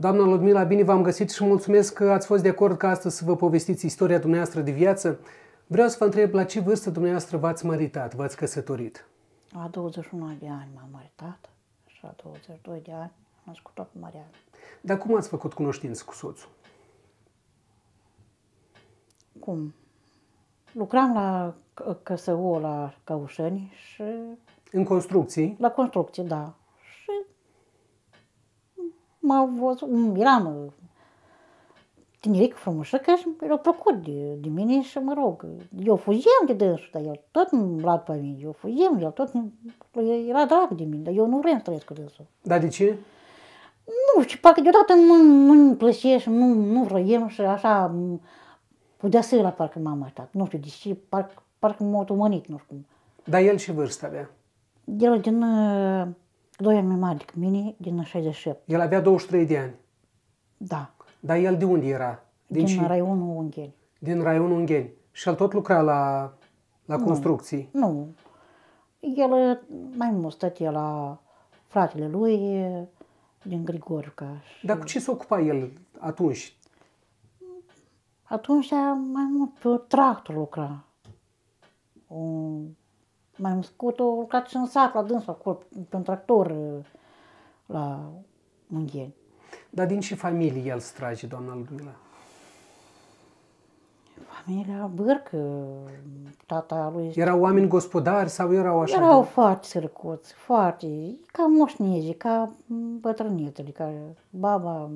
Doamna Ludmila, bine v-am găsit și mulțumesc că ați fost de acord ca astăzi să vă povestiți istoria dumneavoastră de viață. Vreau să vă întreb la ce vârstă dumneavoastră v-ați măritat, v-ați căsătorit? La 21 de ani m-am măritat și la 22 de ani am născut-o pe Mariana. Dar cum ați făcut cunoștință cu soțul? Cum? Lucram la căsăul la Căușăni și... În construcții? La construcții, da m-au văzut, eram uh, tineric frumușăcă și mi-a plăcut de, de mine și mă rog, eu fugiem de dânsul, dar el tot îmi lua pe mine, eu fugiem, el tot era drag de mine, dar eu nu vreau să trăiesc cu dânsul. Dar de ce? Nu știu, parcă deodată nu, nu-mi plăcea și nu, nu vrem și așa cu să parcă m-am atat, nu știu de ce, parcă, parcă m-a otomănit, nu știu cum. Dar el ce vârstă avea? El din uh, Doi ani mai mari decât mine, din 67. El avea 23 de ani. Da. Dar el de unde era? Din, din raionul Ungheni. Din raionul Ungheni. Și el tot lucra la, la nu, construcții? Nu. El mai mult stătea la fratele lui din Grigoriuca. Și... Dar cu ce se ocupa el atunci? Atunci mai mult pe tractor lucra. Un mai scut o urcat și în sat, la dânsul acolo, pe un tractor, la Mânghieni. Dar din ce familie el strage, doamna Ludmila? Familia Bârcă, uh, tata lui... Erau oameni gospodari sau erau așa? Erau de... foarte sărăcoți, foarte, ca moșniezi, ca bătrânietele, ca baba,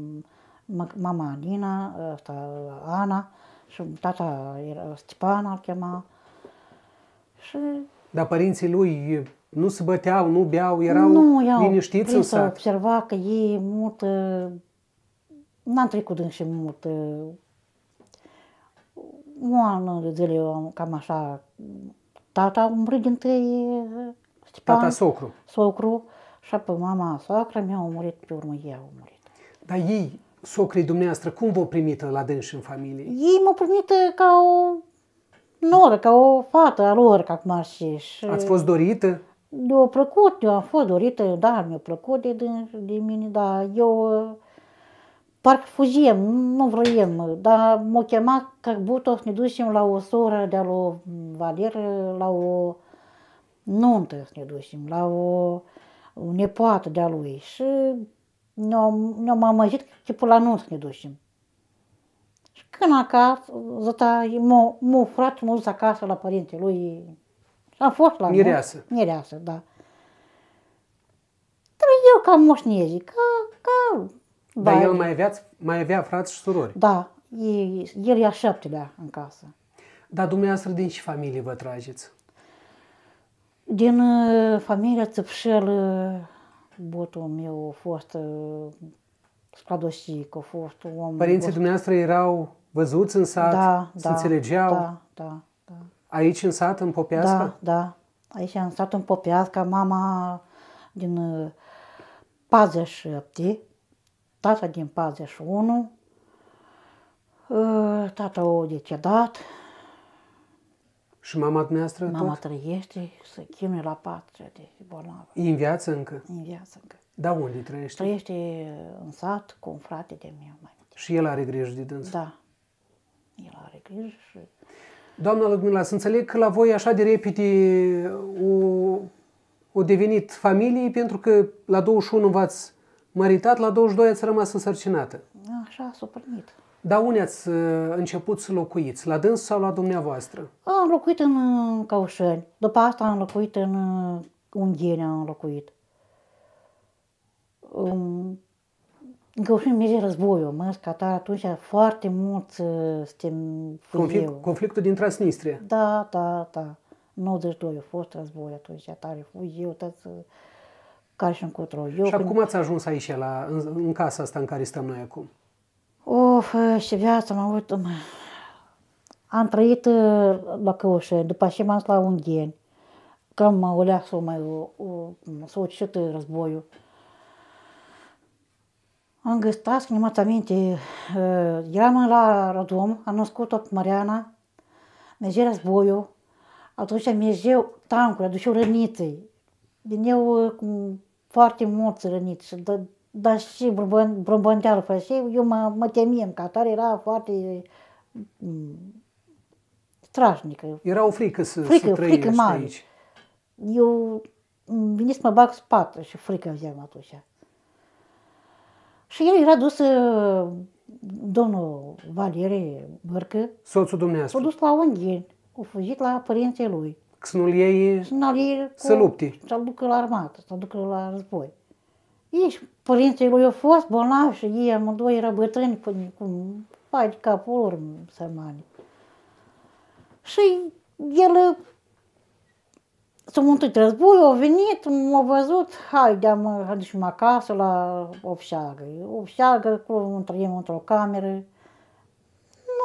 mama Nina, asta, Ana, și tata era Stepan, îl chema. Și dar părinții lui nu se băteau, nu beau, erau nu, eu liniștiți în sat. observa că ei mult... Uh, n-am trecut și mult un uh, an de zile cam așa. Tata a murit din trei uh, Tata socru. Socru și apoi mama socră mi-a murit, pe urmă ei au murit. Dar ei, socrii dumneavoastră, cum v-au primit la dânsi în familie? Ei m-au primit ca o noră, ca o fată a lor, ca cum ar și. Ați fost dorită? Mi-a plăcut, eu am fost dorită, da, mi-a plăcut de, de, de mine, da, eu parcă fugiem, nu vroiem, dar m-a chemat că buto să ne ducem la o soră de la Valer, la o nuntă să ne ducem, la o, o nepoată de-a lui și ne-am ne amăzit că la nuntă să ne ducem. Când acasă, zăta, mu, mu frate m-a dus acasă la părinții lui. Am fost la Mireasă. Mă, Mireasă, da. Dar eu ca moșnieri, ca, ca Dar el mai avea, mai avea frați și surori. Da, el, el ia șaptelea în casă. Dar dumneavoastră din ce familie vă trageți? Din uh, familia Țăpșel, uh, botul meu a fost uh, Scladoșic, a fost om... Părinții dumneavoastră erau văzuți în sat, da, se da, înțelegeau. Da, da, da. Aici în sat, în Popeasca? Da, da. Aici în sat, în Popeasca, mama din 47, uh, tata din 41, uh, tata o decedat. Și mama dumneavoastră Mama tot? trăiește, se chinuie la patru de deci bolnavă. E în viață încă? E în viață încă. Da, unde trăiește? Trăiește în sat cu un frate de meu mai Și el are grijă de dânsul? Da, el are grijă și... Doamna Ludmila, să înțeleg că la voi așa de repede o, o devenit familie pentru că la 21 v-ați măritat, la 22 ați rămas însărcinată. Așa s-a pornit. Dar unde ați uh, început să locuiți? La dâns sau la dumneavoastră? Am locuit în uh, Caușeni. După asta am locuit în uh, Unghenia, am locuit. Um, Găușim merge războiul, mă, că atunci foarte mult uh, suntem Conflict, eu. Conflictul din Transnistria. Da, da, da. 92 a fost război atunci, tare fui eu, tăți, uh, care și încotro. Eu, și când... ați ajuns aici, la, în, în, casa asta în care stăm noi acum? Of, uh, și viața m-a uit, mă. Am trăit la Căușă, după ce m-am la Ungheni. Cam mă ulea să o, o, o, războiul. Am găstat, schimat aminte, eh, eram la Rodom, am născut-o pe Mariana, mergea războiul, atunci mergeau tancuri, aduceau răniții. Veneau eh, cu foarte mulți răniți, dar da, și brâmbânteală făceau, eu mă, mă temiem, că atare era foarte mm, strașnică. Era o frică să, frică, să trăiești frică mare. aici. Eu mm, venit să mă bag spate și frică aveam atunci. Și el era dus uh, domnul Valerie Bărcă. Soțul dumneavoastră. a dus la ungheni. A fugit la părinții lui. Să nu-l iei, să, să lupte. Să-l ducă la armată, să-l ducă la război. Ei și părinții lui au fost bolnavi și ei amândoi erau bătrâni cu, cu pai de capul lor, sărmani. Și el S-a mântuit război, au venit, m-au văzut, hai de mă aducem acasă la obșeagă. Obșeagă, acolo trăim într-o cameră.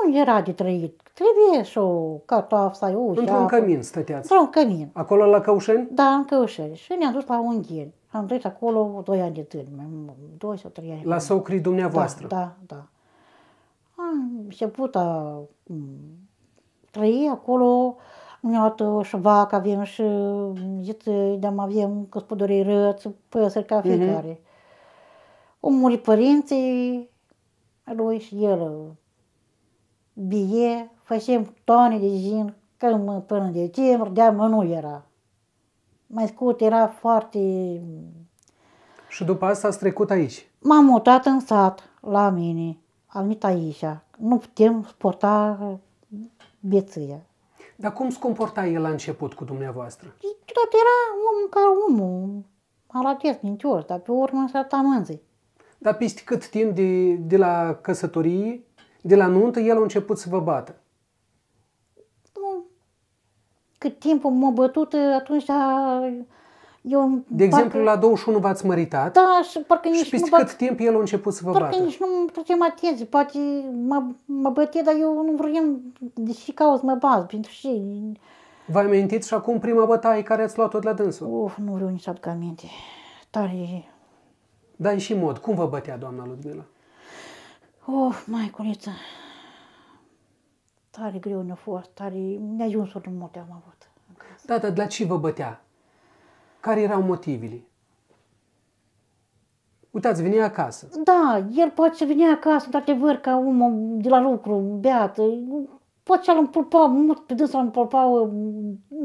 Nu era de trăit. Trebuie și o cartoaf să ai ușa. Într-un cămin stăteați? Într-un cămin. Acolo la Căușeni? Da, în Căușeni. Și ne-am dus la unghieni. Am trăit acolo doi ani de tânăr, doi sau trei ani. La socrii dumneavoastră? Da, da, da. Am început a trăi acolo У меня то șvac, avem și iată, dar avem gospodării răți, păsări ca fiecare. Mm-hmm. Au murit părinții lui și el bie, facem tone de gin, cam până în decembrie, de nu era. Mai scurt, era foarte... Și după asta ați trecut aici? M-am mutat în sat, la mine. Am venit aici. Nu putem sporta beția. Dar cum se comporta el la început cu dumneavoastră? Păi, tot era om ca omul, arătesc mincios, dar pe urmă s-a tamânzit. Dar peste cât timp de, de la căsătorie, de la nuntă, el a început să vă bată? Cât timp m-a bătut, atunci a eu, de exemplu, parcă... la 21 v-ați măritat da, și, parcă nici și peste cât timp el a început să vă parcă bată. nici nu mă trăgeam atenție, poate mă, mă bătea, dar eu nu vroiam de ce cauză mă bat, pentru ce... Vă amintiți și acum prima bătaie care ați luat-o de la dânsul? Uf, nu vreau nici să aduc aminte. Tare... Dar și mod. Cum vă bătea doamna Ludmila? Of, maiculiță, tare greu ne-a fost, tare neajunsul multe am avut. Da, dar la ce vă bătea? Care erau motivele? Uitați, vine acasă. Da, el poate să venea acasă, într-adevăr, ca om de la lucru, beat, Poate și-l împulpa, mult pe dânsul împulpa uh,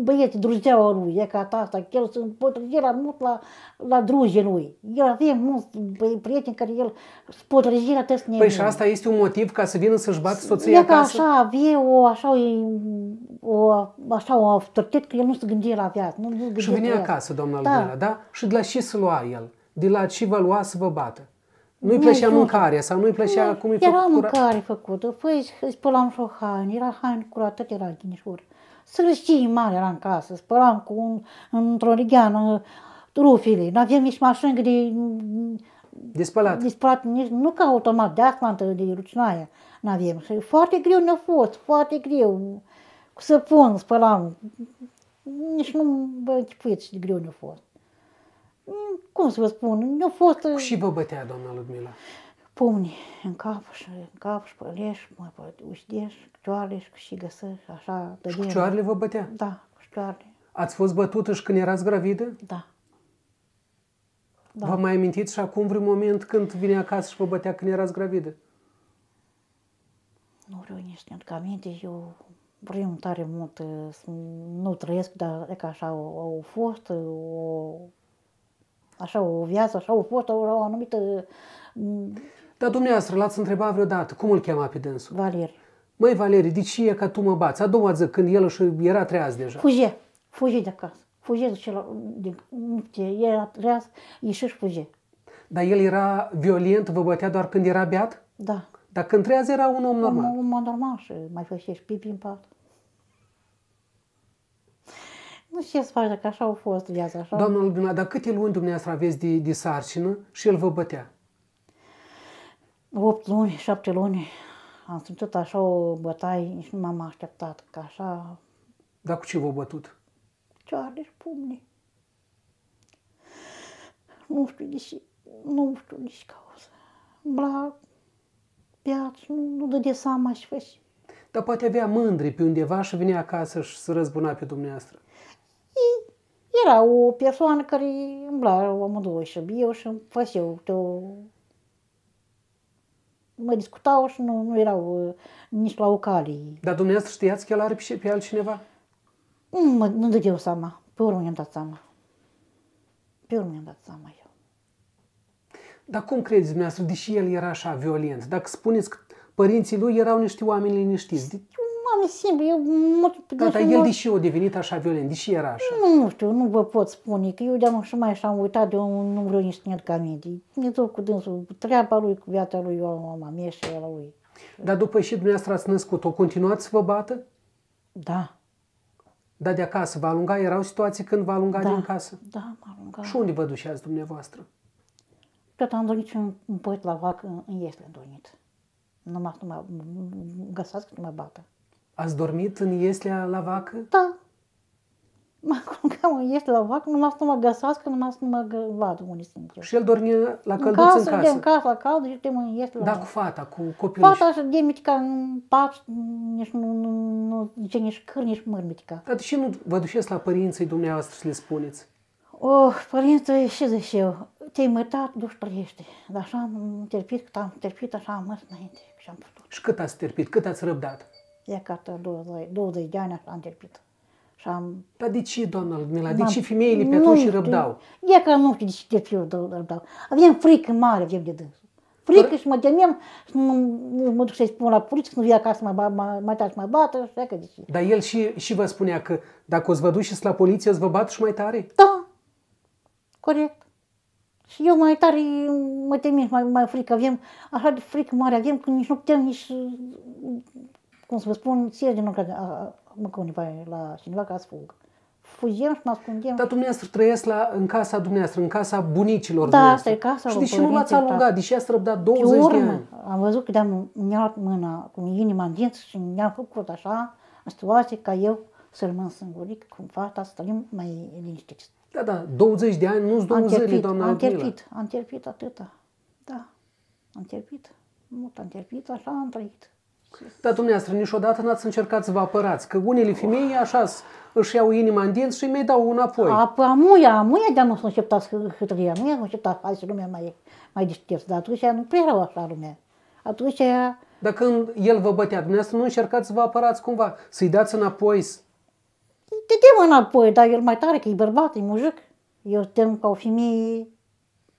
băieții, drujeaua lui, e ca asta, el se împotriverea mult la, la druge lui. El avea mult prieteni care el împotriverea tăi Păi și asta este un motiv ca să vină să-și bată soția e ca așa avea o, așa, o, așa o autoritate că el nu se gândea la viață. Nu, nu și venea acasă, doamna da. da? Și de la ce să lua el? De la ce vă lua să vă bată? Nu-i plăcea mâncarea sau nu-i plăcea nu, cum e făcut Era mâncare făcută, păi spălam și o haine, era haine curată, tot era ghinișor. Sărăcie mare era în casă, spălam cu un, într-o ligheană rufile, n-aveam nici mașină de... Mm, de spălat. De spălat, nici, nu ca automat, de asfaltă, de rucinaia n-aveam. Și foarte greu ne-a fost, foarte greu. Cu săpun spălam, nici nu vă închipuiți de greu ne-a fost. Mm, cum să vă spun, nu a fost... Uh, și vă bătea doamna Ludmila? Pumni în cap și în cap și pe leș, mă, pe ușdeș, cioarele și și găsă, așa... și cu cioarele vă bătea? Da, cu cioarele. Ați fost bătută și când erați gravidă? Da. da. Vă mai amintiți și acum vreun moment când vine acasă și vă bătea când erați gravidă? Nu vreau nici că aminte, eu vreau tare mult, uh, nu trăiesc, dar e că adică așa au, au fost, uh, o așa o viață, așa o fost, o, o anumită... Mm, Dar dumneavoastră l-ați întrebat vreodată, cum îl chema pe dânsul? Valeri. Măi, Valeri, de ce e ca tu mă bați? A doua zi, când el și era treaz deja. Fuge, fuge de acasă. Fuge de la... De, de, era treaz, ieși și fuge. Dar el era violent, vă bătea doar când era beat? Da. Dar când treaz era un om normal. Un om, normal și mai și pipi în pat. Nu știu ce să faci, dacă așa a fost viața, așa. Doamna Lubina, dar câte luni dumneavoastră aveți de, de sarcină și el vă bătea? 8 luni, 7 luni. Am simțit așa o bătaie, nici nu m-am așteptat că așa... Dar cu ce v-a bătut? Ce Cioarle și pumne. Nu știu nici, nu știu nici cauza. Bla, piață, nu, nu dă de seama și făși. Dar poate avea mândri pe undeva și vine acasă și se răzbuna pe dumneavoastră era o persoană care îmbla amândouă și eu și îmi făceau o... Mă discutau și nu, nu erau uh, nici la o cale. Dar dumneavoastră știați că el are pe, pe altcineva? Nu, mă, nu eu seama. Pe urmă mi-am dat seama. Pe urmă mi-am dat seama eu. Dar cum credeți dumneavoastră, deși el era așa violent, dacă spuneți că părinții lui erau niște oameni liniștiți? oameni simplu, eu mă... Da, dar el deși a devenit așa violent, deși era așa? Nu, nu știu, nu vă pot spune, că eu de-am și mai așa am uitat de un număr instrument ca mine. Ne tot cu dânsul, cu treaba lui, cu viața lui, eu am mea și era lui. Dar după și dumneavoastră ați născut, o continuați să vă bată? Da. Dar de acasă vă alunga? Erau situații când vă alunga da, din casă? Da, mă alunga. Și unde vă duceați dumneavoastră? Tot am dormit și un poet păi la vacă în este am dormit. Numai, numai, găsați că mă bată. Ați dormit în Ieslea la vacă? Da. Mă culcam în Ieslea la vacă, numai să mă găsească, numai să mă vadă unii sunt. Și el dormi la călduț în casă? În casă, în casă la cald și suntem în Ieslea la Da, cu fata, cu copilul. Fata și de ca în pat, nici nu, nu, nu, nici, nici câr, nici măr mitica. Dar de ce nu vă duceți la părinții dumneavoastră să le spuneți? Oh, părinte, ce zic eu, te-ai mătat, duci trăiește. Dar așa am terpit, cât am terpit, așa am mers înainte și am putut. Și cât ați terpit, cât ați răbdat? E cată de 20 de ani am început. Și am... Dar de ce, doamna Ludmila? De ce femeile pe atunci răbdau? E că nu știu de ce de răbdau. Avem frică mare, avem de dâns. Frică și mă temem și mă duc să-i spun la poliție că nu vii acasă, mă, mă, mă, mă, mă bată și că de ce. Dar el și, și vă spunea că dacă o să vă duceți la poliție, o să vă bat și mai tare? Da, corect. Și eu mai tare mă temem și mai, mai frică avem. așa de frică mare avem, că nici nu putem nici cum să vă spun, serios de nu că mă că undeva la cineva ca să fug. Fugim și mă ascundem. Dar dumneavoastră trăiesc la, în casa dumneavoastră, în casa bunicilor Da, asta e casa Și deși nu l-ați da. alungat, deși ați răbdat 20 de, urmă, de ani. am văzut că de-am luat mâna cu inima în dinți și mi-am făcut așa, în situație ca eu să rămân singuric, cum fata, să trăim mai liniștit. Da, da, 20 de ani, nu-s 20 ani, doamna Am terpit, am terpit atâta. Da, am terpit. Mult am terpit, așa am trăit. Dar dumneavoastră niciodată n-ați încercat să vă apărați, că unele femei așa își iau inima în dinți și mi-i dau înapoi. A, amuia, amuia de a început hâtria, nu i a început hai să lumea mai, mai deșteptă, dar atunci nu prea erau așa lumea. Atunci Dar când el vă bătea, dumneavoastră nu încercați să vă apărați cumva, să-i dați înapoi? Te dăm înapoi, dar el mai tare că e bărbat, e mujic. Eu suntem ca o femeie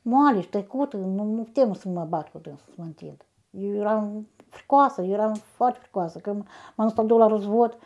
moale și tăcută, nu, nu putem să mă bat cu dânsul, să mă întind. Eu eram fricoasă, eu eram foarte fricoasă, că m-am stăpânit la răzvot,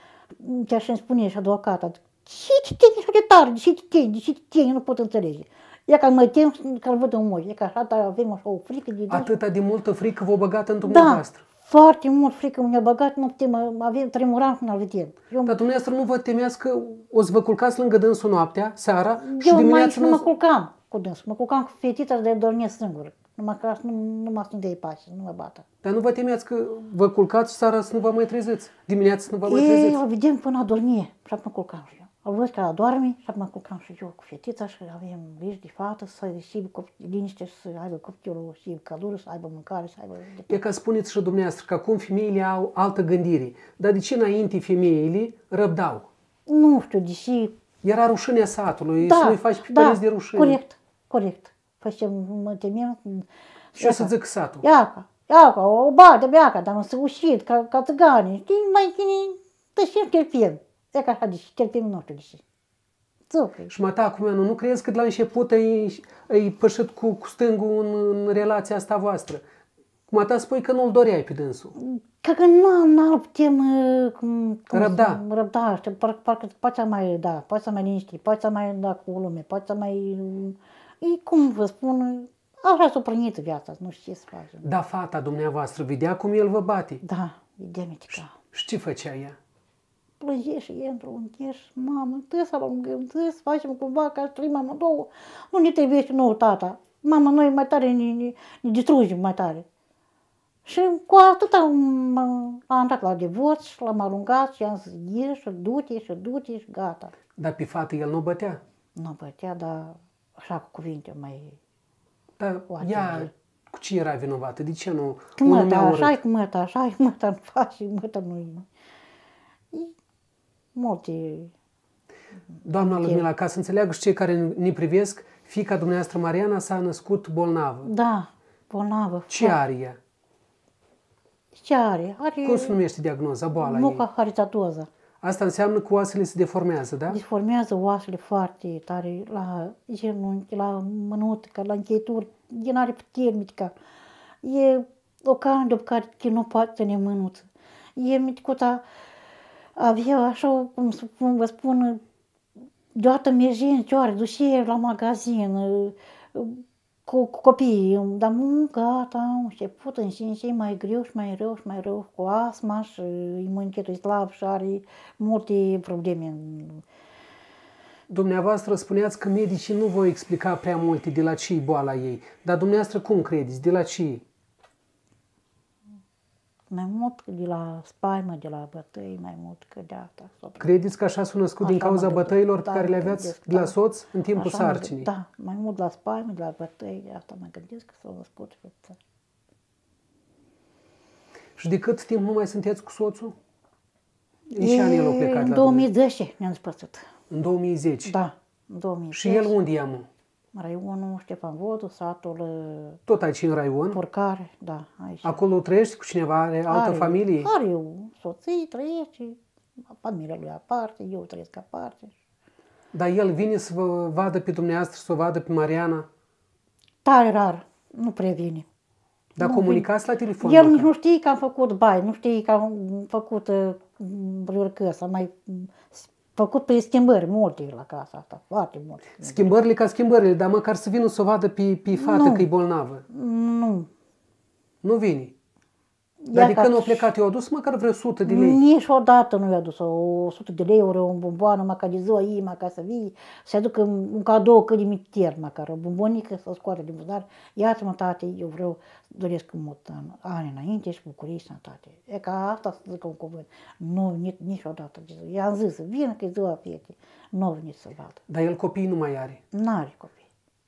chiar și îmi spune și advocata, adică, ce te temi așa de tare, de ce te tine, de ce te tine, nu pot înțelege. E ca mă tem că-l văd în moș, e ca așa, dar avem așa o frică de... Atâta de multă frică v-a băgat într-un da. foarte mult frică mi-a băgat nu mă, avem, tremuram când îl vedem. Eu... Dar dumneavoastră nu vă temeați că o să vă culcați lângă dânsul noaptea, seara, eu și dimineața... Eu mai nu mă culcam cu dânsul, mă culcam cu fetița de dormit singură nu mă cras, nu, nu mă sunt ei pace, nu mă bată. Dar nu vă temeați că vă culcați seara să nu vă mai trezeți? Dimineața să nu vă mai trezeți? Ei, o vedem până dormie, și apoi mă culcam și eu. Au văzut că adorme și apoi mă culcam și eu cu fetița și avem grijă de fată să și liniște și să aibă copilul și căldură, să aibă mâncare, să aibă... E ca spuneți și dumneavoastră că acum femeile au altă gândire. Dar de ce înainte femeile răbdau? Nu știu, deși... Era rușinea satului da, să nu-i faci pe da, de rușine. corect, corect facem, mă temem. Și o să zic satul. Iaca, iaca, o bată pe iaca, dar nu se ușit, ca, ca țigani. Știi, mai chini, tășim chelpiem. E ca așa, deci chelpiem nostru, deși. Țucă. Și mă acum nu, nu crezi că de la început ai, ai pășit cu, cu stângul în, în relația asta voastră? Cum ta spui că nu-l doreai pe dânsul. Că că nu, nu ar putem cum, răbda. Să, răbda, știi, parcă poate să mai, da, poate să mai liniști, poate să mai da cu lume, poate să mai... E, cum vă spun, așa s-a prănit viața, nu știu ce să facem. Da, fata dumneavoastră vedea cum el vă bate. Da, vedea mitica. Și ce făcea ea? plânge și e într-un cheș, mamă, trebuie să alungăm, trebuie să facem cumva ca trei, mamă, două, nu ne trebuie și nouă tata. Mamă, noi mai tare ne, ne, ne distrugem mai tare. Și cu atât am, am dat la divorț și l-am alungat și am zis, ieși, du-te și du-te și gata. Dar pe fată el nu bătea? Nu bătea, dar așa cu cuvinte mai... Dar ea, cu ce era vinovată? De ce nu? Cu mătă, așa, cu mătă, așa, cu mătă, nu Cu mătă nu Multe... Doamna Lumila, ca să înțeleagă și cei care ne privesc, fica dumneavoastră Mariana s-a născut bolnavă. Da, bolnavă. Ce da. are ea? Ce are? are... Cum se numește diagnoza, boala Muca ei? Asta înseamnă că oasele se deformează, da? Deformează oasele foarte tare la genunchi, la mânută, la încheieturi, din are puternică. E o cană de care nu poate ne mânuță. E mitcuta avea așa, cum, cum vă spun, deodată merge în cioară, duce la magazin, cu, cu copiii, îmi dau gata, am început în și în și mai greu și mai rău și mai rău cu asma și imunitetul slab și are multe probleme. Dumneavoastră spuneați că medicii nu vă explica prea multe de la ce boala ei, dar dumneavoastră cum credeți, de la ce mai mult de la spaimă, de la bătăi, mai mult că de asta. Credeți că așa s-a născut așa din cauza bătăilor pe da, care le aveați gândesc, de la da. soț în timpul așa sarcinii? Da, mai mult la spaimă, de la bătăi, asta mă gândesc că s-a născut pe țară. Și de cât timp nu mai sunteți cu soțul? În ce an el a plecat În 2010 ne-am spățit. În 2010? Da, în 2010. Și el unde e, mă? Raionul Ștefan Vodu, satul... Uh, Tot aici în Raion? Porcare, da, aici. Acolo trăiești cu cineva? Are altă are, familie? Are eu, soții trăiești, familia lui aparte, eu trăiesc aparte. Dar el vine să vă vadă pe dumneavoastră, să o vadă pe Mariana? Tare rar, nu prea vine. Dar nu comunicați vine. la telefon? El nici nu știe că am făcut bai, nu știe că am făcut uh, rârcăsa, mai făcut pe schimbări multe la casa asta, foarte multe. Schimbările ca schimbările, dar măcar să vină să o vadă pe, pe fată că e bolnavă. Nu. Nu vine. Dar de nu a plecat, eu adus măcar vreo 100 de lei. Niciodată nu i-a adus o 100 de lei, ori un bomboană, măcar de ziua ei, măcar să vii, să aducă un cadou cât de mitier, măcar o bombonică să scoate din buzunar. Iată-mă, tate, eu vreau, doresc mult în ani înainte și bucurii și sănătate. E ca asta să zic un cuvânt. Nu, niciodată. I-am zis, vină că e ziua fiecare. Nu a venit să vadă. Dar el copii nu mai are? N-are copii.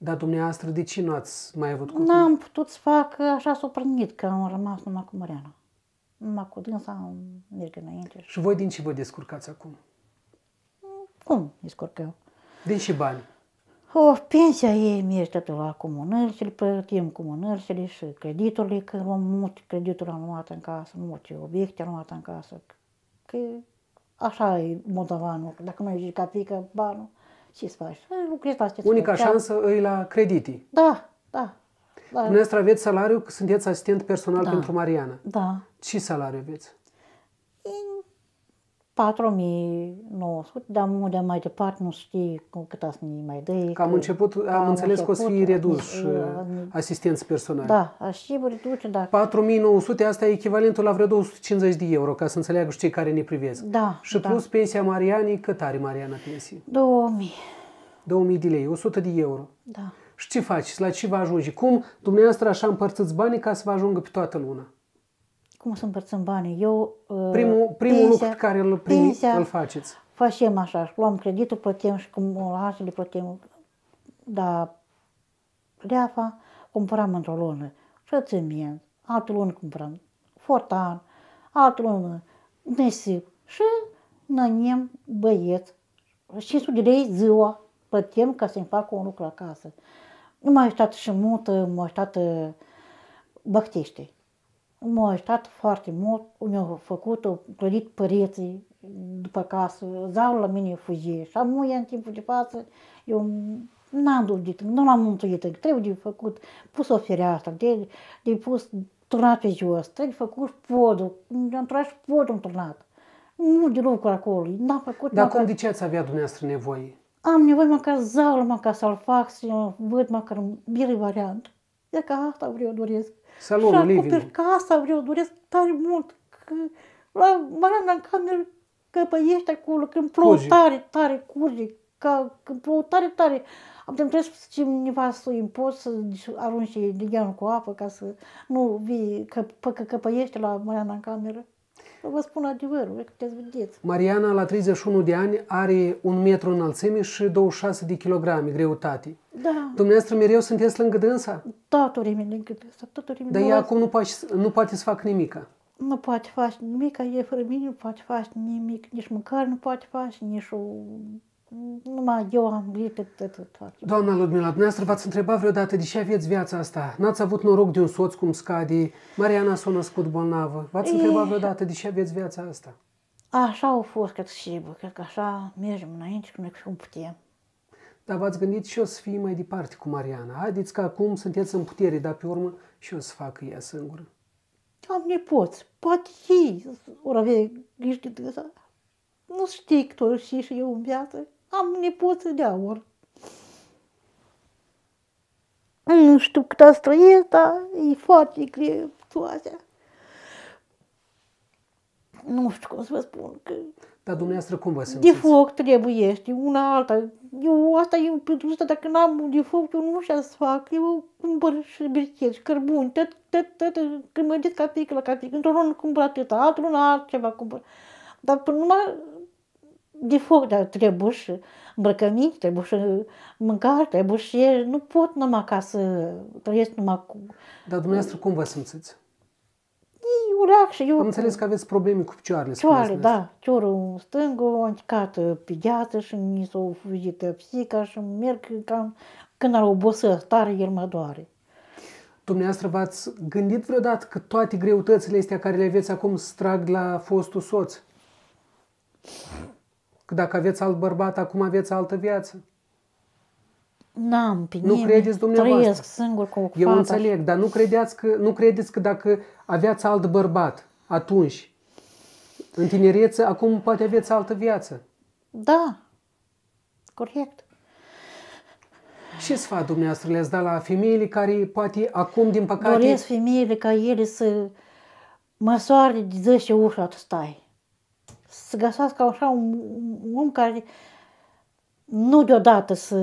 Dar dumneavoastră, de ce nu ați mai avut copii? N-am putut să fac așa supărnit, că am rămas numai cu Mariana. Numai cu dânsa merg înainte. Și voi din ce vă descurcați acum? Cum eu? Din ce bani? O, pensia ei merge tot la comunărsele, plătim comunărsele și creditorile, că luăm multe credituri am luat în casă, multe obiecte am luat în casă. Că așa e moldavanul, dacă nu ai ca pică banul, ce să faci? Lucrezi la ce Unica faci. șansă e la crediti. Da, da. da. Dumneavoastră aveți salariu, sunteți asistent personal da. pentru Mariana. Da. Ce salariu aveți? 4900, dar de mai departe nu știi cât să ne mai dă. Că am început, am, am înțeles început, că o să fie redus uh, asistenți personali. Da, și reduce, da. 4900, asta e echivalentul la vreo 250 de euro, ca să înțeleagă și cei care ne privesc. Da, Și da. plus pensia Marianei, cât are Mariana pensie? 2000. 2000 de lei, 100 de euro. Da. Și ce faci? La ce vă ajunge? Cum dumneavoastră așa împărțiți banii ca să vă ajungă pe toată luna? cum să împărțăm banii? Eu, uh, primul primul pensia, lucru care îl, primi, pensia, îl faceți. Facem așa, luăm creditul, plătim și le plătim, da, leafa, cumpărăm într-o lună frățămient, altă lună cumpărăm fortan, altă lună nisip și nănim băieți. 500 de lei ziua plătim ca să-mi facă un lucru acasă. Nu mai stat și mută, mai stat uh, băctește m-a ajutat foarte mult, mi-au făcut, au clădit păreții după casă, zau la mine fuzie și am în timpul de față, eu n-am dubit, nu l-am mântuit, trebuie de făcut, pus o fereastră, de, de pus turnat pe jos, trebuie făcut podul, am turnat și podul turnat. Nu de lucru acolo, n-am făcut Dar cum de ce ați avea dumneavoastră nevoie? Am nevoie măcar zaură, măcar să-l fac, să văd măcar bine variant. E ca asta vreau doresc. Salonul, și acoper living. casa, vreau, doresc tare mult. Că la baranda în cameră căpăiești acolo, când plouă curge. tare, tare, curge, ca, când plouă tare, tare. Am trebuie să facem să îi pot să arunci ligheanul cu apă ca să nu vii că, că, căpăiești la baranda în cameră vă spun adevărul, că puteți vedeți. Mariana, la 31 de ani, are un metru înălțime și 26 de kilograme greutate. Da. Dumneavoastră mereu sunteți lângă dânsa? Tot vreme lângă dânsa, tot vreme. Dar ea acum nu poate, nu poate să facă nimica. Nu poate face nimic, e fără mine nu poate face nimic, nici măcar nu poate face, nici o numai eu am tot. Doamna Ludmila, dumneavoastră v-ați întrebat vreodată de ce aveți viața asta? N-ați avut noroc de un soț cum scade? Mariana s-a născut bolnavă. V-ați întrebat vreodată de ce aveți viața asta? Așa au fost, cred și cred că așa mergem înainte cum putem. Dar v-ați gândit și o să fie mai departe cu Mariana. Haideți că acum sunteți în putere, dar pe urmă și o să facă ea singură. Am da, nepoți, poate ei vor avea grijă de asta. Nu știi că tu și eu în viață am nepoță de aur. Nu știu cât a străiesc, dar e foarte greu toate. Nu știu cum să vă spun. Că dar dumneavoastră cum vă simțiți? De foc trebuie, știi, una alta. Eu asta e pentru asta, dacă n-am de foc, eu nu știu să fac. Eu cumpăr și și cărbuni, tot, tot, tot, când mă duc ca la ca Într-o lună cumpăr atâta, altul lună altceva cumpăr. Dar până numai de foc, dar trebuie și îmbrăcăminte, trebuie și mâncare, trebuie și nu pot numai ca să trăiesc numai cu... Dar dumneavoastră cum vă simțiți? E urac și eu... Am înțeles că aveți probleme cu picioarele. Picioare, da. Ciorul stângă, o încecat pe gheață și mi s-a fugit psica și merg cam când ar obosă tare, el mă doare. Dumneavoastră v-ați gândit vreodată că toate greutățile astea care le aveți acum strag la fostul soț? Că dacă aveți alt bărbat, acum aveți altă viață. Da, N-am pe nu nimeni. credeți dumneavoastră. Trăiesc singur cu fata. Eu înțeleg, dar nu credeți, că, nu credeți că dacă aveați alt bărbat atunci, în tinerețe, acum poate aveți altă viață. Da, corect. Ce sfat dumneavoastră le-ați dat la femeile care poate acum, din păcate... Doresc femeile ca ele să măsoare de 10 ușa tu stai să găsească așa un, un om care nu deodată să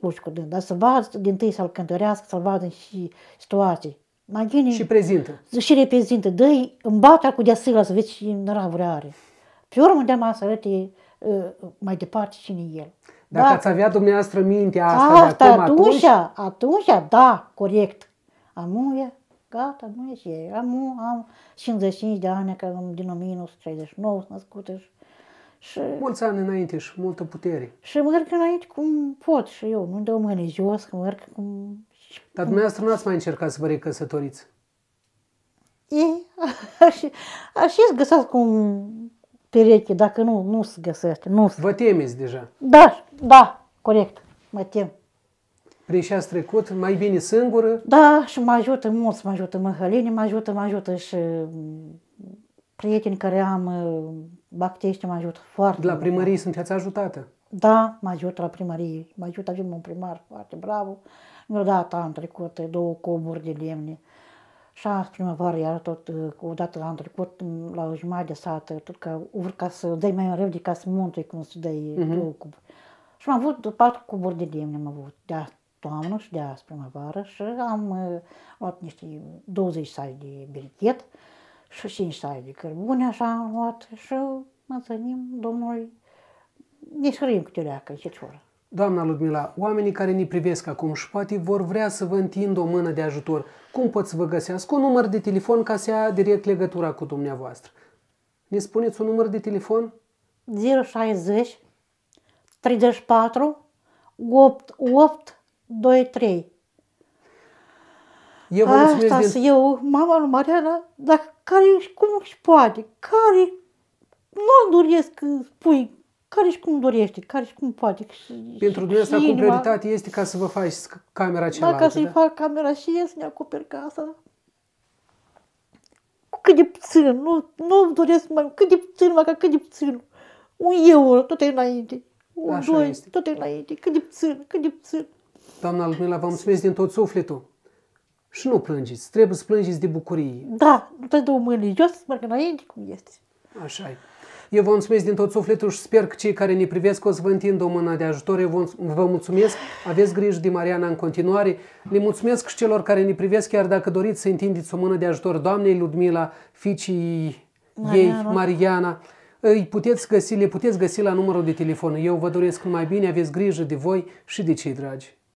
puși cu dând, dar să vadă din tâi să-l cântărească, să-l vadă și situații. Imagine, și prezintă. Și reprezintă. Dă-i în bata cu deasila să vezi ce năravuri are. Pe urmă de masă arăte ă, mai departe cine e el. Dacă da. ați avea dumneavoastră mintea asta, asta de acum, atunci, atunci... Atunci, da, corect. Am e, gata, nu e și Amu am 55 de ani, că din 1939 născută și și, Mulți ani înainte și multă putere. Și merg înainte cum pot și eu, nu dau mâine jos, că merg cum... Dar dumneavoastră nu ați mai încercat să vă recăsătoriți? aș așa îți găsesc cum pereche, dacă nu, nu se găsește. Nu se... Vă temeți deja? Da, da, corect, mă tem. Prin și ați trecut, mai bine singură? Da, și mă ajută mult mă ajută Măhăline, mă ajută, mă ajută și prieteni care am Bactești mă ajută foarte mult. la primărie mult. sunteți ajutată? Da, mă ajută la primărie. Mă ajută avem un primar foarte bravo. dat am trecut două coburi de lemne. Și în primăvară, iar tot, odată uh, am trecut la o jumătate de sată, uh, tot ca urca să dai mai rău de ca să munte, cum să dai uh-huh. două cuburi. Și am avut patru cuburi de lemne, am avut de toamnă și de azi primăvară și am uh, luat niște 20 sali de berichet. Uh, și cinste, adică cărbune așa am luat și mulțumim Domnului, ne sărim câte leacă ce cecioră. Doamna Ludmila, oamenii care ne privesc acum și poate vor vrea să vă întind o mână de ajutor, cum pot să vă găsească un număr de telefon ca să ia direct legătura cu dumneavoastră? Ne spuneți un număr de telefon? 060 34 8823 23 eu vă mulțumesc Asta, din... eu, mama lui Mariana, dar care, și cum își poate, care, nu doresc că spui care și cum dorește, care și cum poate. Și, Pentru dumneavoastră acum prioritate este ca să vă faci camera cealaltă, da? ca să-i da? fac camera și eu să ne acoper casa. Cât de puțin, nu, nu doresc mai cât de puțin, măcar cât de puțin. Un euro, tot e înainte. Un Așa doi, este. tot e înainte, cât de puțin, cât de puțin. Doamna Ludmila, vă mulțumesc din tot sufletul. Și nu plângeți, trebuie să plângeți de bucurie. Da, nu te dau mâinile jos, merg înainte cum este. Așa e. Eu vă mulțumesc din tot sufletul și sper că cei care ne privesc o să vă întindă o mână de ajutor. Eu vă mulțumesc, aveți grijă de Mariana în continuare. Le mulțumesc și celor care ne privesc, chiar dacă doriți să întindeți o mână de ajutor Doamnei Ludmila, fiicii Mariana. ei, Mariana. Îi puteți găsi, le puteți găsi la numărul de telefon. Eu vă doresc mai bine, aveți grijă de voi și de cei dragi.